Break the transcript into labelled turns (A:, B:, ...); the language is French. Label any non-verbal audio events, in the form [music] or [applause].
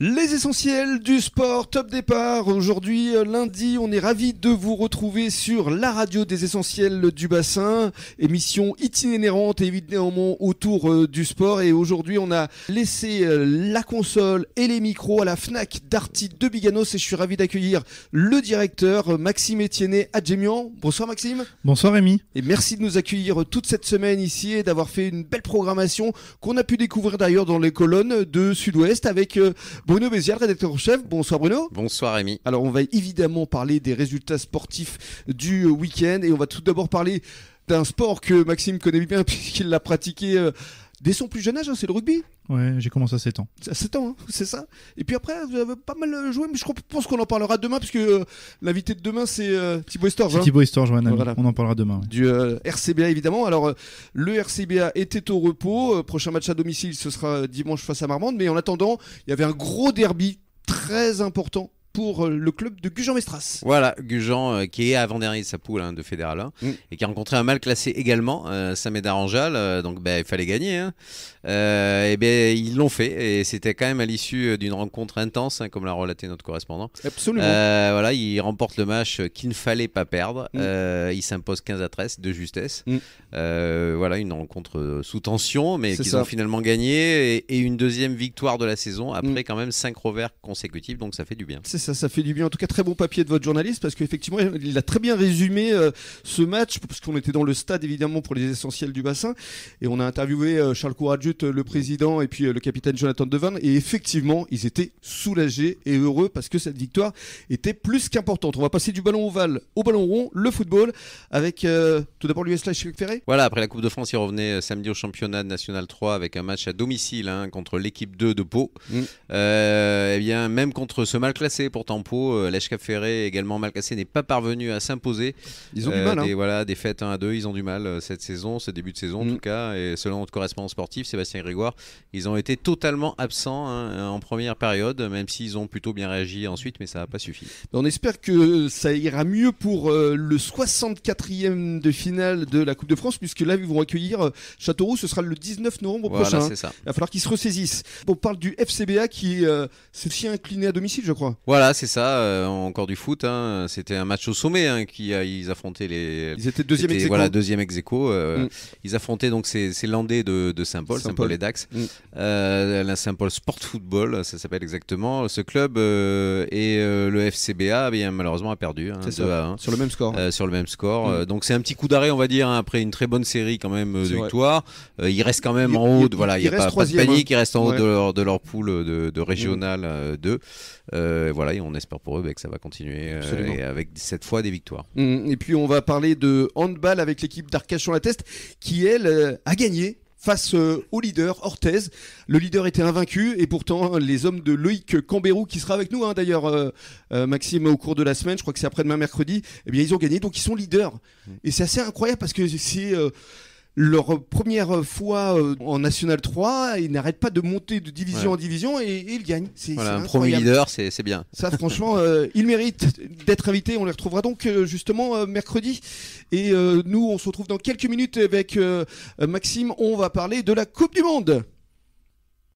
A: Les essentiels du sport, top départ. Aujourd'hui, euh, lundi, on est ravis de vous retrouver sur la radio des essentiels du bassin. Émission itinérante évidemment autour euh, du sport. Et aujourd'hui, on a laissé euh, la console et les micros à la FNAC d'Artie de Biganos. Et je suis ravi d'accueillir le directeur Maxime à Adjemian. Bonsoir Maxime. Bonsoir Rémi. Et merci de nous accueillir toute cette semaine ici et d'avoir fait une belle programmation qu'on a pu découvrir d'ailleurs dans les colonnes de Sud-Ouest avec Bruno Béziard, rédacteur en chef. Bonsoir Bruno. Bonsoir Rémi. Alors on va évidemment parler des résultats sportifs du euh, week-end et on va tout d'abord parler d'un sport que Maxime connaît bien [laughs] puisqu'il l'a pratiqué euh, dès son plus jeune âge, hein, c'est le rugby. Ouais, j'ai commencé à 7 ans. À 7 ans, hein, c'est ça. Et puis après, vous avez pas mal euh, joué, mais je pense qu'on en parlera demain, puisque que euh, l'invité de demain, c'est euh, Thibaut Estorge Hein. Thibaut Storge, on en parlera demain. Du RCBA, évidemment. Alors, le RCBA était au repos. prochain match à domicile, ce sera dimanche face à Marmande. Mais en attendant, il y avait un gros derby très important pour euh, le club de Gujan-Mestras.
B: Voilà, Gujan euh, qui est avant-dernier de sa poule hein, de Fédéral mm. et qui a rencontré un mal classé également, euh, Samé Aranjal. donc ben, il fallait gagner. Hein. et ben, ils l'ont fait et c'était quand même à l'issue d'une rencontre intense, hein, comme l'a relaté notre correspondant. Absolument. voilà, ils remportent le match qu'il ne fallait pas perdre. Mm. il ils s'imposent 15 à 13 de justesse. Mm. voilà, une rencontre sous tension, mais qu'ils ont finalement gagné et, une deuxième victoire de la saison après quand même 5 revers consécutifs, donc ça fait du bien
A: ça, ça fait du bien. En tout cas, très bon papier de votre journaliste parce qu'effectivement, il a très bien résumé euh, ce match parce qu'on était dans le stade évidemment pour les essentiels du bassin et on a interviewé euh, Charles Couradjut, le président, et puis euh, le capitaine Jonathan Devane. et effectivement, ils étaient soulagés et heureux parce que cette victoire était plus qu'importante. On va passer du ballon ovale au ballon rond, le football avec tout d'abord l'US Lache Ferré.
B: Voilà, après la Coupe de France, il revenait samedi au championnat National 3 avec un match à domicile hein, contre l'équipe 2 de Pau. Mm. Et eh bien, même contre ce mal classé pour pour Tempo. Euh, l'Escap Ferré, également mal cassé, n'est pas parvenu à s'imposer. Ils ont du euh, mal. Hein. voilà, des fêtes 1 à 2, ils ont du mal euh, cette saison, ce début de saison en mm. tout cas. Et selon notre correspondant sportif, Sébastien Grégoire, ils ont été totalement absents hein, en première période, même s'ils ont plutôt bien réagi ensuite, mais ça n'a pas suffi.
A: On espère que ça ira mieux pour le 64e de finale de la Coupe de France, puisque là, ils vont accueillir Châteauroux, ce sera le 19 novembre prochain. Ça. Il va falloir qu'ils se ressaisissent. On parle du FCBA qui s'est aussi incliné à domicile, je crois.
B: Voilà, c'est ça. Euh, encore du foot. Hein. C'était un match au sommet hein, qui ils affrontaient les. Ils étaient deuxième ex Voilà, deuxième euh, mm. Ils affrontaient donc ces, ces Landais de, Saint paul saint paul et Dax. Mm. Euh, la Saint-Paul Sport Football, ça s'appelle exactement. Ce club et le FCBA, eh bien, malheureusement, a perdu. Hein, ça. Sur le même score. sur le même score. Mm. donc c'est un petit coup d'arrêt, on va dire, hein, après une très bonne série quand même de victoires. ils restent quand même en haut. voilà, il n'y a pas, de panique. Ils restent en haut de leur, de leur poule de, de régional 2. voilà et on espère pour eux bah, que ça va continuer euh, avec cette fois des
A: victoires. Mmh. et puis on va parler de handball avec l'équipe d'Arcachon La Teste qui elle euh, a gagné face euh, au leader Orthez. Le leader était invaincu et pourtant les hommes de Loïc Cambérou qui sera avec nous hein, d'ailleurs Maxime au cours de la semaine, je crois que c'est après-demain mercredi, et eh bien ils ont gagné donc ils sont leaders. Mmh. Et c'est assez incroyable parce que c'est leur première fois euh, en National 3, ils n'arrêtent pas de monter de division en division et, ils gagnent. C'est un premier leader,
B: c'est bien. Ça, franchement,
A: il euh, ils méritent d'être invités. On les retrouvera donc euh, justement mercredi. Et nous, on se retrouve dans quelques minutes avec Maxime. On va parler de la Coupe du Monde.